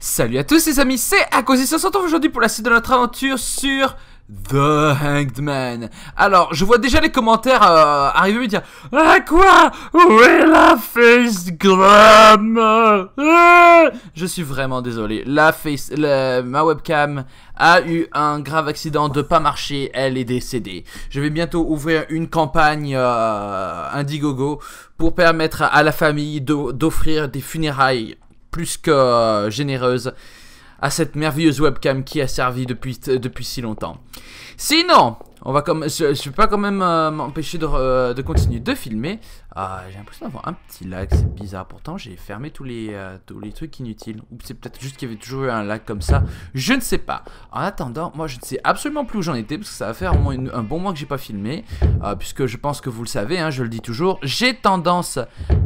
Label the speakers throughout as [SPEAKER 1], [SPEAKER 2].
[SPEAKER 1] Salut à tous les amis, c'est cause on se retrouve aujourd'hui pour la suite de notre aventure sur The Hanged Man. Alors, je vois déjà les commentaires euh, arriver me dire « à ah, quoi Où est la face Je suis vraiment désolé, la face, ma webcam a eu un grave accident de pas marcher, elle est décédée. Je vais bientôt ouvrir une campagne indigogo euh, Indiegogo pour permettre à la famille d'offrir des funérailles plus que euh, généreuse à cette merveilleuse webcam qui a servi depuis, euh, depuis si longtemps. Sinon, on va comme, je, ne peux pas quand même euh, m'empêcher de, continuer de filmer. Ah, j'ai l'impression d'avoir un petit lag, c'est bizarre. Pourtant, j'ai fermé tous les, euh, tous les trucs inutiles. Ou c'est peut-être juste qu'il y avait toujours eu un lag comme ça. Je ne sais pas. En attendant, moi, je ne sais absolument plus où j'en étais parce que ça va faire au moins un bon mois que j'ai pas filmé. puisque je pense que vous le savez, hein, je le dis toujours. J'ai tendance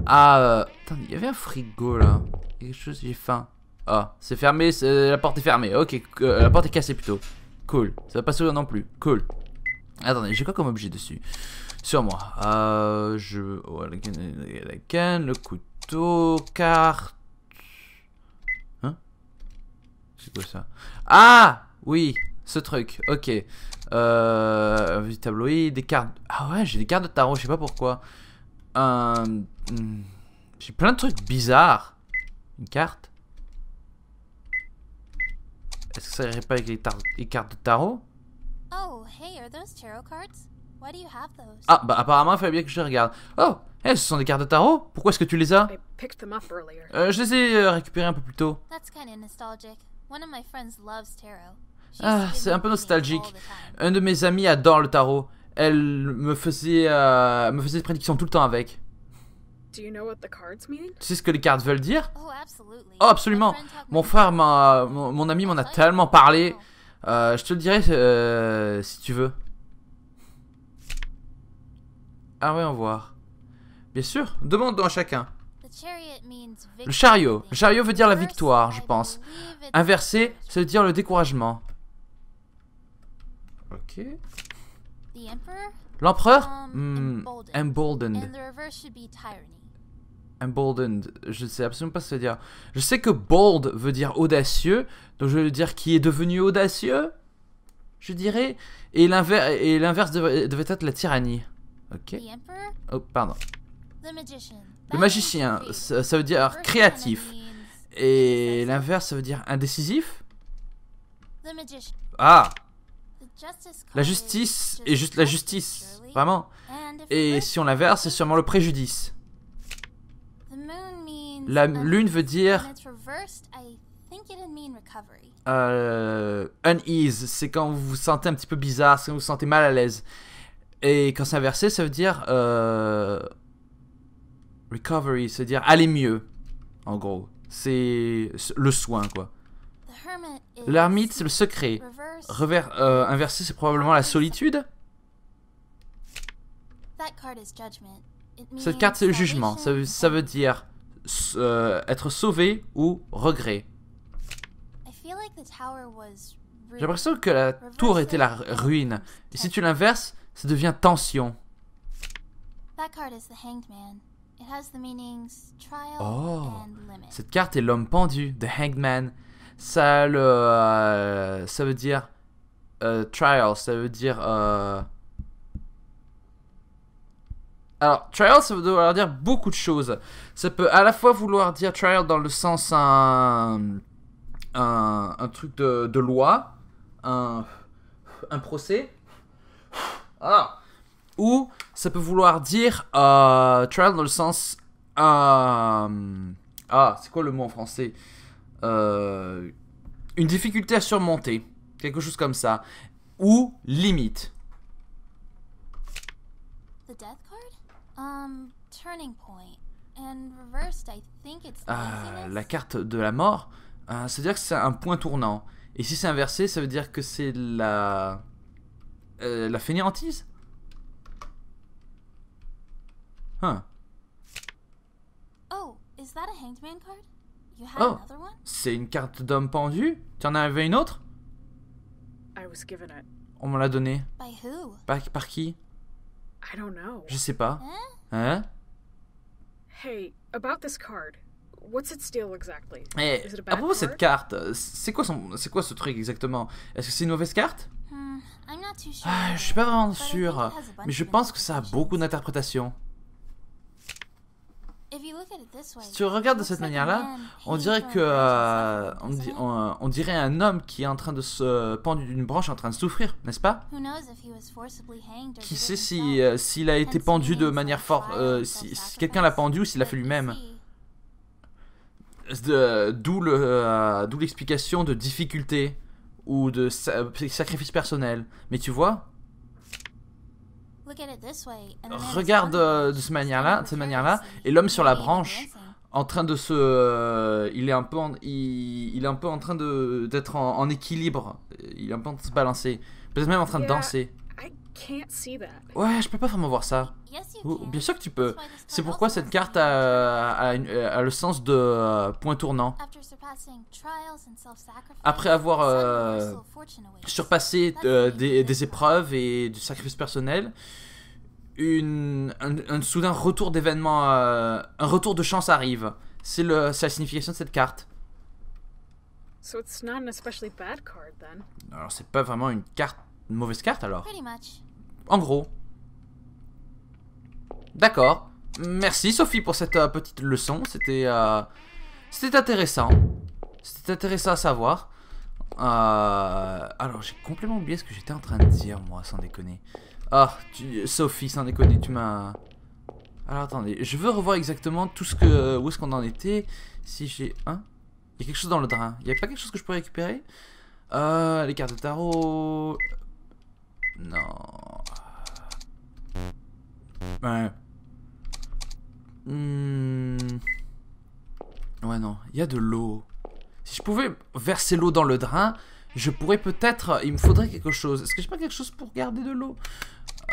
[SPEAKER 1] à. il y avait un frigo là. Quelque chose, j'ai faim. Ah, c'est fermé, la porte est fermée. Ok, euh, la porte est cassée plutôt. Cool. Ça va pas s'ouvrir non plus. Cool. Attendez, j'ai quoi comme objet dessus Sur moi. Euh, je... Oh, la canne, le couteau, carte... Hein C'est quoi ça Ah Oui ce truc, ok. Euh, tabloïd, des cartes. Ah ouais, j'ai des cartes de tarot, je sais pas pourquoi. Euh, hmm, j'ai plein de trucs bizarres. Une carte est-ce que ça irait pas avec les, cartes de tarot Ah, bah apparemment, il fallait bien que je regarde. Oh, hey, ce sont des cartes de tarot Pourquoi est-ce que tu les as euh, Je les ai euh, récupérées un peu plus tôt. Ah, c'est un peu nostalgique. Un de mes amis adore le tarot. Elle me faisait, euh, me faisait des prédictions tout le temps avec.
[SPEAKER 2] Tu sais ce que les
[SPEAKER 1] cartes veulent dire
[SPEAKER 2] Oh, oh absolument.
[SPEAKER 1] Mon frère, mon, mon ami m'en a tellement parlé. Euh, je te le dirai euh, si tu veux. Ah voyons voir. Bien sûr, demande à chacun. Le chariot. Le chariot veut dire la victoire, je pense. Inversé, ça veut dire le découragement. Ok. L'empereur um, hmm, Emboldened. Emboldened, je sais absolument pas ce que ça veut dire. Je sais que bold veut dire audacieux, donc je veux dire qui est devenu audacieux, je dirais. Et l'inverse devait, être la tyrannie. Ok. Oh, pardon.
[SPEAKER 2] Le
[SPEAKER 1] magicien, ça, ça veut dire créatif. Et l'inverse, ça veut dire indécisif Ah La justice est juste la justice, vraiment. Et si on l'inverse, c'est sûrement le préjudice. La lune veut dire euh, unease, c'est quand vous vous sentez un petit peu bizarre, c'est quand vous vous sentez mal à l'aise. Et quand c'est inversé, ça veut dire euh, recovery, c'est-à-dire aller mieux, en gros. C'est le soin, quoi.
[SPEAKER 2] L'ermite, c'est le secret. inversé,
[SPEAKER 1] euh, c'est probablement la solitude. Cette carte, c'est le jugement. Ça, ça veut dire euh, être sauvé ou regret.
[SPEAKER 2] J'ai l'impression que la tour était
[SPEAKER 1] la ruine. Et si tu l'inverses, ça devient tension. Oh, cette carte est l'homme pendu, The man. Ça, euh, ça veut dire euh, trial, ça veut dire euh, alors, trial, ça veut vouloir dire beaucoup de choses. Ça peut à la fois vouloir dire trial dans le sens un, un, truc de, loi, un, un procès. Ah. Ou ça peut vouloir dire euh, trial dans le sens... Euh, ah, c'est quoi le mot en français euh, Une difficulté à surmonter. Quelque chose comme ça. Ou limite. Um, ah, la carte de la mort, euh, ça veut dire que c'est un point tournant. Et si c'est inversé, ça veut dire que c'est la... Euh, la fainéantise Oh, C'est une carte d'homme pendu Tu en avais une autre On me l'a donné. par qui
[SPEAKER 2] I don't know. Je sais pas. Hein? Hey, about this card. What's its deal exactly? Eh, Is it à propos de cette carte,
[SPEAKER 1] euh, c'est quoi, c'est quoi ce truc exactement? Est-ce que c'est une mauvaise carte?
[SPEAKER 2] Hmm, ah, je suis
[SPEAKER 1] pas vraiment sûr, mais je pense que ça a beaucoup d'interprétations. Si tu regardes de cette manière-là, on dirait que euh, on, dirait un homme qui est en train de se pendre d'une branche en train de souffrir, n'est-ce pas Qui sait si euh, s'il a été pendu de manière forte, euh, si, quelqu'un l'a pendu ou s'il l'a fait lui-même. D'où l'explication de difficulté ou de sacrifice personnel. Mais tu vois, regarde euh, de cette manière-là, cette manière-là, et l'homme sur la branche, en train de se, euh, il est un peu, en, il, est un peu en train de d'être en, équilibre, il est un peu en train de se balancer, peut-être même en train de danser. Ouais, je peux pas vraiment voir ça. bien sûr que tu peux. C'est pourquoi cette carte a, a, le sens de euh, point tournant. Après avoir surpasser euh, des, épreuves et du sacrifice personnel, un, soudain retour d'événements, euh, un retour de chance arrive. C'est la signification de cette carte. So it's not Alors c'est pas vraiment une carte, une mauvaise carte alors. En gros. D'accord. Merci Sophie pour cette euh, petite leçon. C'était, c'était intéressant. C'était intéressant à savoir. Euh, alors, j'ai complètement oublié ce que j'étais en train de dire, moi, sans déconner. Ah, Sophie, sans déconner, tu m'as... Alors, attendez, je veux revoir exactement tout ce que... Où est-ce qu'on en était Si j'ai... Hein Il y a quelque chose dans le drain. Il n'y a pas quelque chose que je peux récupérer euh, Les cartes de tarot... Non... Ouais... Hmm. Ouais, non. Il y a de l'eau. Si je pouvais verser l'eau dans le drain, je pourrais peut-être... Euh, il me faudrait quelque chose. Est-ce que j'ai pas quelque chose pour garder de l'eau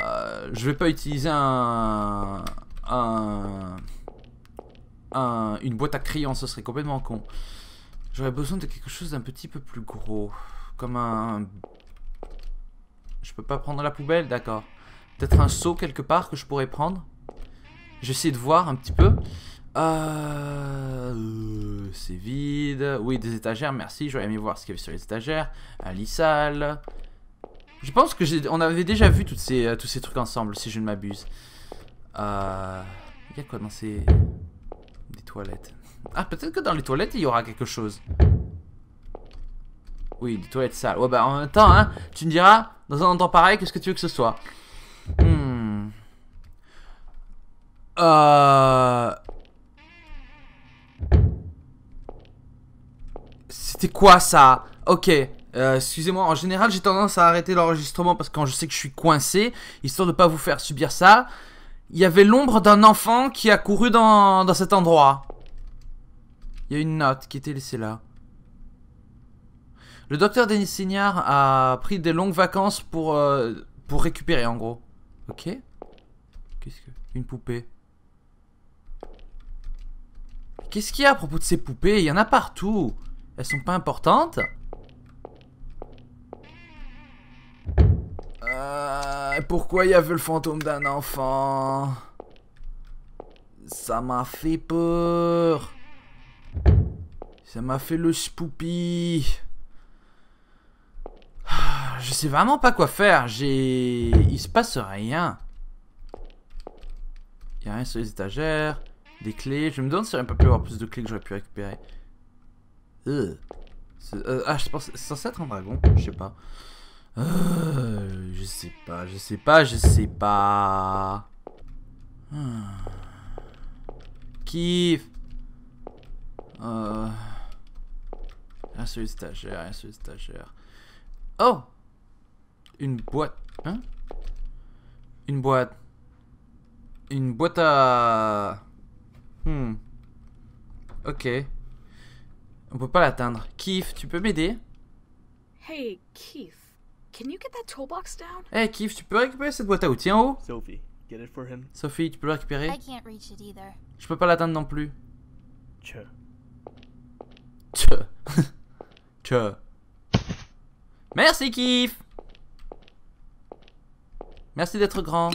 [SPEAKER 1] euh, Je vais pas utiliser un... Un... une boîte à crayons, ce serait complètement con. J'aurais besoin de quelque chose d'un petit peu plus gros. Comme un... Je peux pas prendre la poubelle, d'accord. Peut-être un seau quelque part que je pourrais prendre. J'essaie de voir un petit peu. Euh, euh, c'est vide. Oui, des étagères, merci. J'aurais aimé voir ce qu'il y avait sur les étagères. Un euh, lit sale. Je pense que on avait déjà vu toutes ces, tous ces trucs ensemble, si je ne m'abuse. Euh, il y a quoi dans ces... Des toilettes. Ah, peut-être que dans les toilettes, il y aura quelque chose. Oui, des toilettes sales. Ouais, bah en même temps, hein, tu me diras, dans un endroit pareil, qu'est-ce que tu veux que ce soit hmm. Euh... C'est quoi ça Ok, euh, excusez-moi, en général j'ai tendance à arrêter l'enregistrement parce que quand je sais que je suis coincé, histoire de pas vous faire subir ça. Il y avait l'ombre d'un enfant qui a couru dans, cet endroit. Il y a une note qui était laissée là. Le docteur Denis Signard a pris des longues vacances pour, euh, pour récupérer en gros. Ok. Qu'est-ce que... Une poupée. Qu'est-ce qu'il y a à propos de ces poupées Il y en a partout. Elles sont pas importantes. Euh, pourquoi il y avait le fantôme d'un enfant Ça m'a fait peur. Ça m'a fait le spoopy. Ah, je sais vraiment pas quoi faire. J'ai... Il se passe rien. Y'a a rien sur les étagères. Des clés. Je me demande si j'aurais pas pu avoir plus de clés que j'aurais pu récupérer. Euh, euh, ah, je pense. C'est censé être un dragon Je sais pas. Euh, je sais pas, je sais pas, je sais pas. Hum. Ah. Kiff. Un seul stagiaire, un seul stagiaire. Oh Une boîte. Hein Une boîte. Une boîte à... Hmm. Ok. On peut pas l'atteindre. Keith, tu peux m'aider
[SPEAKER 2] Hey, Keith. Can you get that toolbox down? Hey,
[SPEAKER 1] tu peux récupérer cette boîte à outils en haut Sophie, tu peux la récupérer Je peux pas l'atteindre non plus. Merci, Keith Merci d'être grand.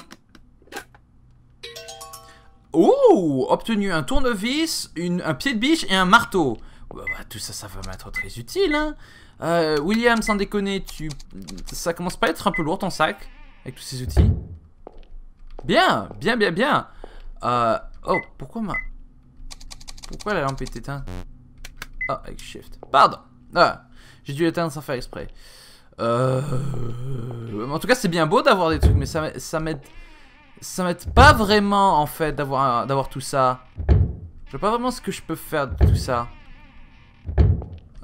[SPEAKER 1] Oh Obtenu un tournevis, une, un pied de biche et un marteau. Bah, tout ça, ça va m'être très utile, hein. euh, William, sans déconner, tu... Ça commence pas à être un peu lourd ton sac Avec tous ces outils Bien, bien, bien, bien euh, Oh, pourquoi ma... Pourquoi la lampe est éteinte Ah, oh, avec Shift. Pardon ah, J'ai dû l'éteindre sans faire exprès. Euh, en tout cas, c'est bien beau d'avoir des trucs, mais ça, ça m'aide... Ça m'aide pas vraiment, en fait, d'avoir tout ça. Je vois pas vraiment ce que je peux faire de tout ça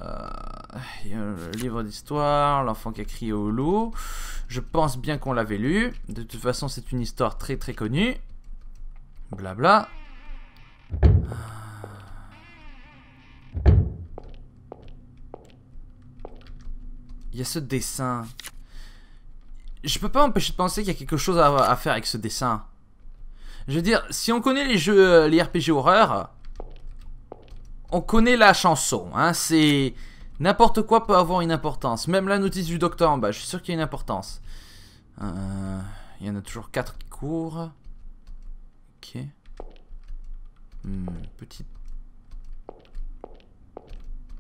[SPEAKER 1] un euh, livre d'histoire, l'enfant qui a crié au loup. Je pense bien qu'on l'avait lu. De toute façon, c'est une histoire très très connue. Blabla. Il y a ce dessin. Je peux pas m'empêcher de penser qu'il y a quelque chose à, à, faire avec ce dessin. Je veux dire, si on connaît les jeux, euh, les RPG horreur, on connaît la chanson, hein, c'est... N'importe quoi peut avoir une importance. Même la notice du docteur en bas, je suis sûr qu'il y a une importance. Euh, il y en a toujours 4 qui courent. Ok. Hmm, petite...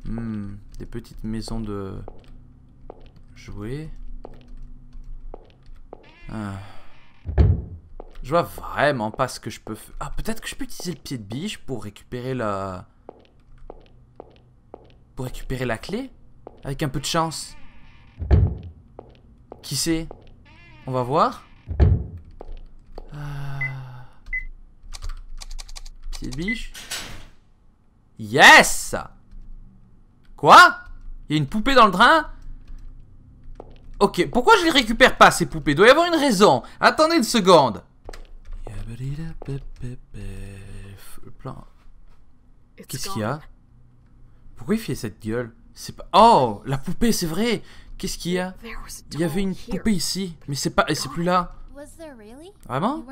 [SPEAKER 1] Hmm, des petites maisons de... Jouer. Ah. Je vois vraiment pas ce que je peux faire. Ah, peut-être que je peux utiliser le pied de biche pour récupérer la pour récupérer la clé Avec un peu de chance. Qui sait On va voir. Euh... Pied biche. Yes Quoi Il y a une poupée dans le drain Ok, pourquoi je les récupère pas ces poupées doit y avoir une raison. Attendez une seconde. Qu'est-ce qu'il y a pourquoi il fait cette gueule C'est Oh La poupée, c'est vrai Qu'est-ce qu'il y a Il y avait une poupée ici, mais c'est pas... c'est plus là. Vraiment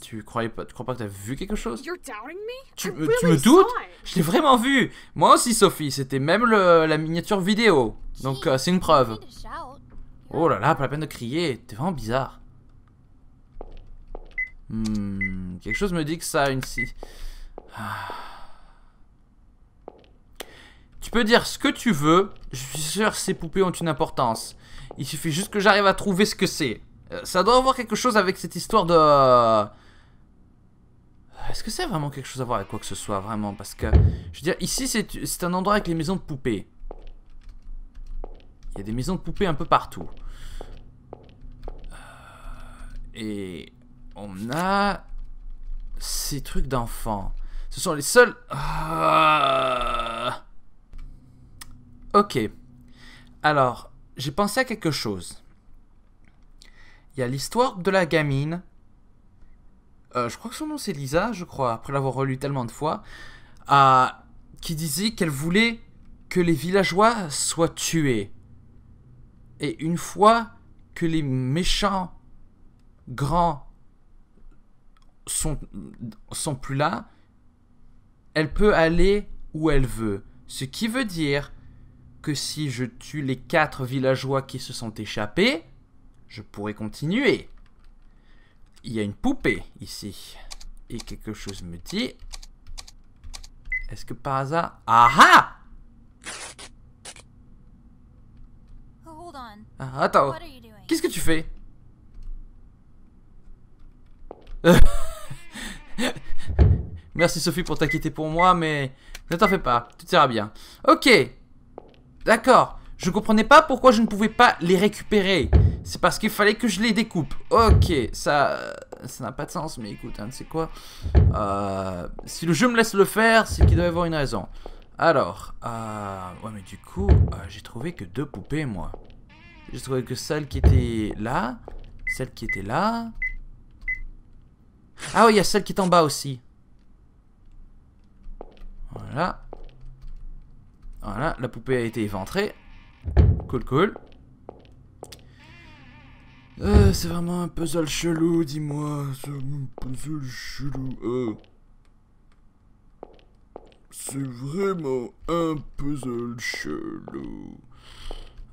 [SPEAKER 1] Tu croyais pas, tu crois pas que t'as vu quelque chose
[SPEAKER 2] tu, me, doutes Je l'ai vraiment
[SPEAKER 1] vu Moi aussi, Sophie, c'était même la miniature vidéo. Donc, euh, c'est une preuve. Oh là là, pas la peine de crier, t'es vraiment bizarre. Hmm, quelque chose me dit que ça a une... Ah. Tu peux dire ce que tu veux, je suis sûr que ces poupées ont une importance. Il suffit juste que j'arrive à trouver ce que c'est. Euh, ça doit avoir quelque chose avec cette histoire de... Euh, est-ce que ça a vraiment quelque chose à voir avec quoi que ce soit, vraiment Parce que, je veux dire, ici, c'est un endroit avec les maisons de poupées. Il y a des maisons de poupées un peu partout. Euh, et on a ces trucs d'enfants. Ce sont les seuls... Alors, j'ai pensé à quelque chose. Il y a l'histoire de la gamine. Euh, je crois que son nom c'est Lisa, je crois, après l'avoir relu tellement de fois. qui disait qu'elle voulait que les villageois soient tués. Et une fois que les méchants grands sont, sont plus là, elle peut aller où elle veut. Ce qui veut dire que si je tue les quatre villageois qui se sont échappés, je pourrais continuer. Il y a une poupée ici. Et quelque chose me dit... Est-ce que par hasard... Ah ah, oh, ah Attends, qu'est-ce que tu fais Merci Sophie pour t'inquiéter pour moi, mais ne t'en fais pas, tout ira bien. Ok, D'accord. Je comprenais pas pourquoi je ne pouvais pas les récupérer. C'est parce qu'il fallait que je les découpe. Ok, ça euh, ça n'a pas de sens, mais écoute, hein, c'est quoi euh, Si le jeu me laisse le faire, c'est qu'il doit y avoir une raison. Alors, euh, ouais, mais du coup, j'ai trouvé que deux poupées, moi. J'ai trouvé que celle qui était là, celle qui était là. Ah oui, il y a celle qui est en bas aussi. Voilà. Voilà, la poupée a été éventrée. Cool, cool. Euh, c'est vraiment un puzzle chelou, dis-moi. C'est un puzzle chelou. Euh. C'est vraiment un puzzle chelou.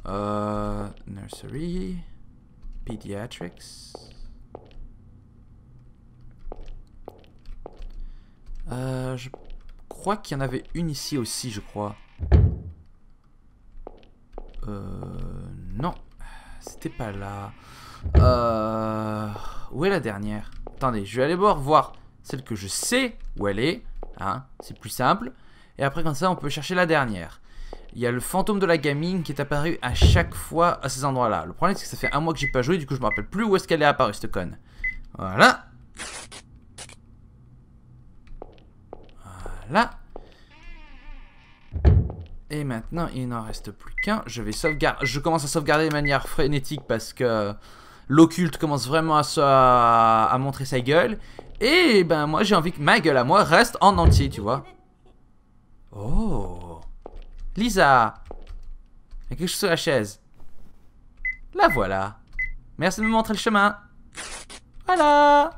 [SPEAKER 1] Euh, nursery. Pediatrics. je crois qu'il y en avait une ici aussi, je crois. Euh... Non. C'était pas là. Euh... Où est la dernière Attendez, je vais aller voir, voir celle que je sais où elle est. Hein, c'est plus simple. Et après, comme ça, on peut chercher la dernière. Il y a le fantôme de la gamine qui est apparu à chaque fois à ces endroits-là. Le problème, c'est que ça fait un mois que j'ai pas joué, du coup, je me rappelle plus où est-ce qu'elle est apparue, cette conne. Voilà. Voilà. Et maintenant, il n'en reste plus qu'un. Je vais sauvegarder. Je commence à sauvegarder de manière frénétique parce que l'occulte commence vraiment à, à montrer sa gueule. Et ben moi, j'ai envie que ma gueule à moi reste en entier, tu vois. Oh. Lisa. Il y a quelque chose sur la chaise. La voilà. Merci de me montrer le chemin. Voilà.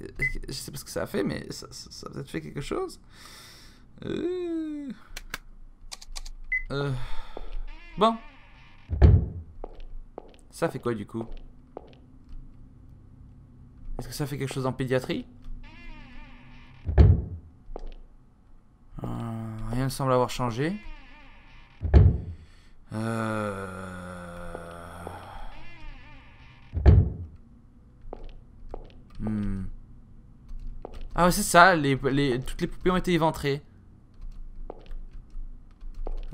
[SPEAKER 1] Euh, je sais pas ce que ça a fait, mais ça, ça a peut-être fait quelque chose. Euh. euh... Bon. Ça fait quoi du coup Est-ce que ça fait quelque chose en pédiatrie euh, Rien ne semble avoir changé. Euh. Hmm. Ah ouais, c'est ça, les, les, toutes les poupées ont été éventrées.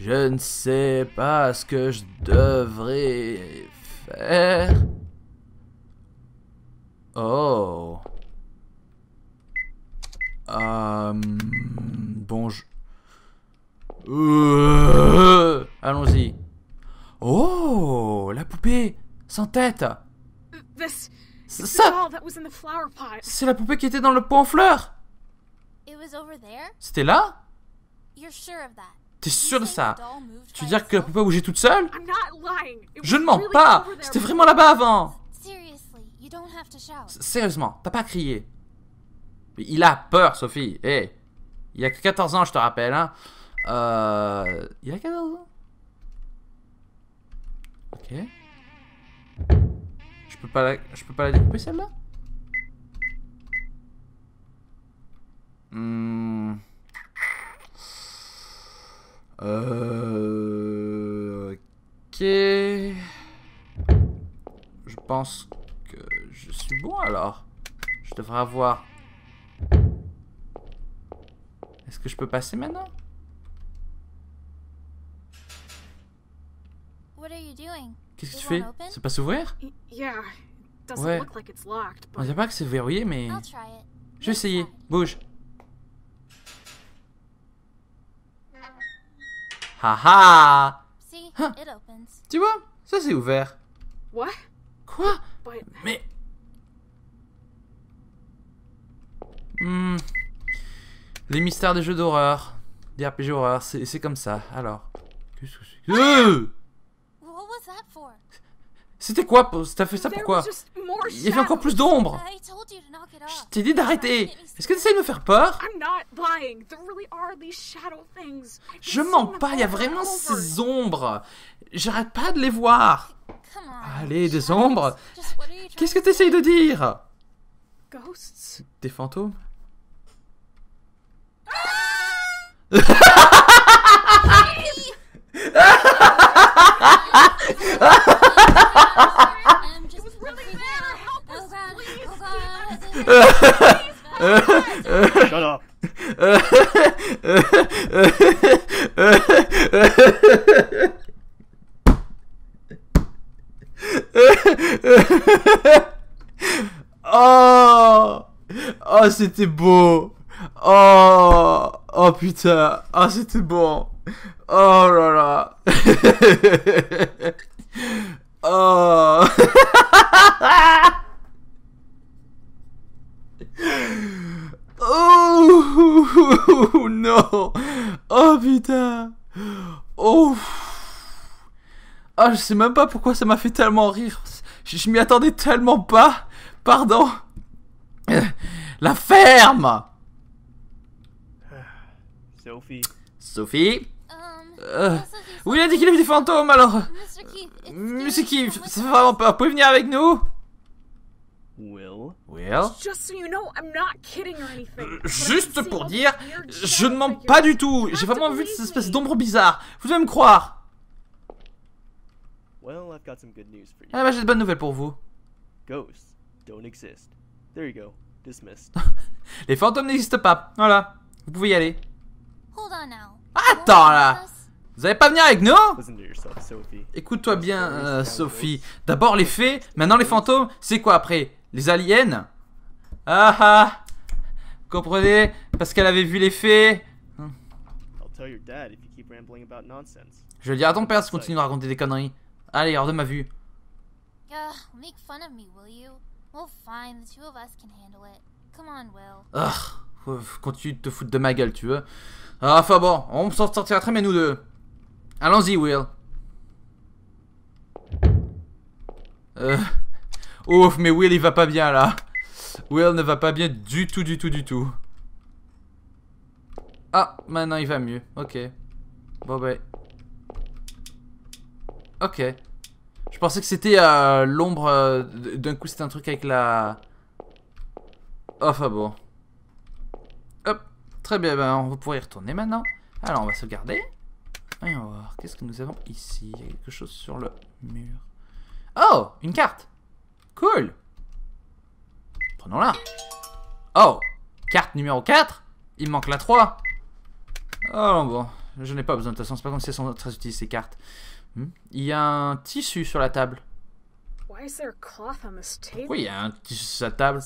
[SPEAKER 1] Je ne sais pas ce que je devrais faire. Oh. Euh, bon, je... Euh, allons-y. Oh, la poupée sans tête. Ça, c'est la poupée qui était dans le pot en fleurs.
[SPEAKER 2] C'était là? You're sure of that?
[SPEAKER 1] T'es sûr de ça Tu veux dire que peut pas bouger toute seule
[SPEAKER 2] Je ne mens pas C'était vraiment là-bas avant
[SPEAKER 1] Sérieusement, t'as pas à crier. Il a peur, Sophie. Hé eh, hey, Il a que 14 ans, je te rappelle. Hein. Euh... Il a 14 ans Ok. Je peux pas la, je peux pas la découper celle-là hmm. Euh... Ok. Je pense que je suis bon alors. Je devrais avoir... Est-ce que je peux passer maintenant
[SPEAKER 2] Qu'est-ce que tu fais C'est pas s'ouvrir Ouais. On
[SPEAKER 1] dirait pas que c'est verrouillé, mais... Je vais essayer. Bouge. ah
[SPEAKER 2] ah, Tu vois
[SPEAKER 1] Ça c'est ouvert.
[SPEAKER 2] What? Quoi Mais...
[SPEAKER 1] Hmm. Les mystères des jeux d'horreur. Des RPG horreur, c'est comme ça. Alors... Qu'est-ce que c'est ah c'était quoi T'as fait ça pourquoi
[SPEAKER 2] Il y avait encore plus d'ombres. Je
[SPEAKER 1] t'ai dit d'arrêter Est-ce que t'essayes de me faire peur Je mens pas, il y a vraiment ces ombres J'arrête pas de les voir Allez, des ombres Qu'est-ce que t'essayes de dire Des fantômes
[SPEAKER 2] ah! Shut up.
[SPEAKER 1] oh, oh c'était beau. Oh, oh putain. Ah, c'était bon. Oh là là. Oh Oh non Oh putain Oh ah, je sais même pas pourquoi ça m'a fait tellement rire. Je, m'y attendais tellement pas. Pardon. La ferme Sophie. Sophie euh, euh, Oui, il a dit qu'il avait des fantômes alors. Mais c'est qui C'est vraiment peur, pouvez venir avec nous Will. Euh, juste pour dire, je ne mens pas du tout. J'ai vraiment vu cette espèce d'ombre bizarre. Vous devez me croire. Ah bah j'ai de bonnes nouvelles pour vous. Les fantômes n'existent pas. Voilà. Vous pouvez y aller. Attends là. Vous allez pas venir avec nous Écoute-toi bien, euh, Sophie. D'abord les fées, maintenant les fantômes. C'est quoi après Les aliens Ah ah Comprenez Parce qu'elle avait vu les fées. Je vais dire à ton père si tu continues à raconter des conneries. Allez, hors de ma vue. Ah continue de te foutre de ma gueule, tu veux. Ah, enfin bon, on s'en sortira très bien nous deux. Allons-y, Will. Euh, ouf, mais Will, il va pas bien, là. Will ne va pas bien du tout, du tout, du tout. Ah, maintenant, il va mieux. Ok. Bon, ben... Ok. Je pensais que c'était euh, l'ombre... Euh, d'un coup, c'était un truc avec la... Ah, enfin, bon. Hop. Très bien, ben, on va y retourner maintenant. Alors, on va se garder Voyons voir, qu'est-ce que nous avons ici Il y a quelque chose sur le mur. Oh Une carte Cool Prenons-la. Oh Carte numéro 4 Il manque la 3 Oh bon, je n'ai pas besoin de toute façon, c'est pas comme si elles sont très utiles ces cartes. Hmm? Il y a un tissu sur la table.
[SPEAKER 2] Oui, il y a un tissu sur la table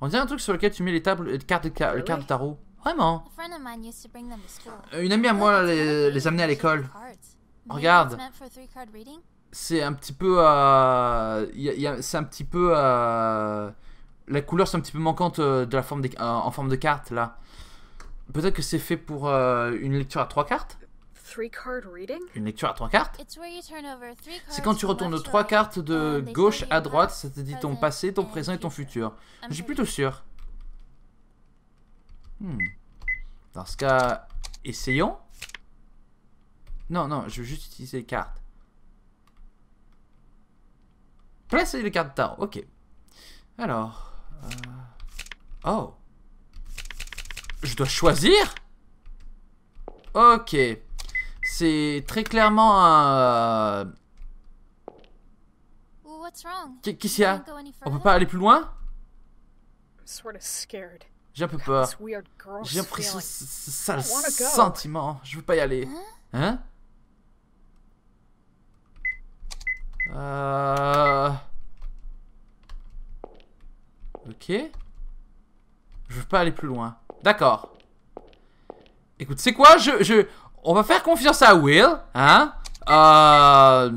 [SPEAKER 1] On dirait un truc sur lequel tu mets les, tables, cartes, de, les cartes de ah tarot. Vraiment
[SPEAKER 2] euh, Une amie à
[SPEAKER 1] moi les, amenait à l'école. Regarde. C'est un petit peu... Euh, c'est un petit peu... Euh, la couleur c'est un petit peu manquante de la forme en forme de carte là. Peut-être que c'est fait pour une lecture à trois cartes une lecture à trois cartes
[SPEAKER 2] C'est quand tu retournes trois cartes de gauche à
[SPEAKER 1] droite, ça te dit ton passé, ton présent et ton futur. Je suis plutôt sûr. Hmm. Dans ce cas, essayons. Non, non, je veux juste utiliser les cartes. Placer les cartes de ok. Alors... Euh... Oh. Je dois choisir Ok. C'est très clairement un... Euh,
[SPEAKER 2] Qu'est-ce qu'il y a On peut pas aller
[SPEAKER 1] plus loin j'ai un peu peur. J'ai l'impression ce sale sentiment. Je veux pas y aller. Hein Euh... Ok. Je veux pas aller plus loin. D'accord. Écoute, c'est quoi je, je... On va faire confiance à Will, hein Euh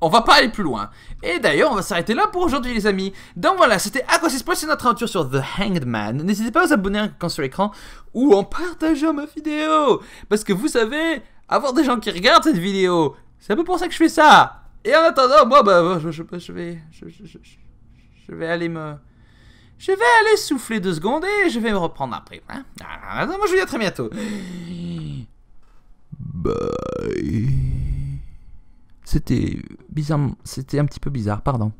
[SPEAKER 1] on va pas aller plus loin. Et d'ailleurs, on va s'arrêter là pour aujourd'hui, les amis. Donc voilà, c'était Point c'est notre aventure sur The Hanged Man. N'hésitez pas à vous abonner hein, quand sur l'écran ou en partageant ma vidéo. Parce que vous savez, avoir des gens qui regardent cette vidéo, c'est un peu pour ça que je fais ça. Et en attendant, moi, bah, je, vais. Je, vais aller me. Je vais aller souffler deux secondes et je vais me reprendre après. Hein. Ah, moi, je vous dis à très bientôt. Bye. C'était bizarre, c'était un petit peu bizarre, pardon.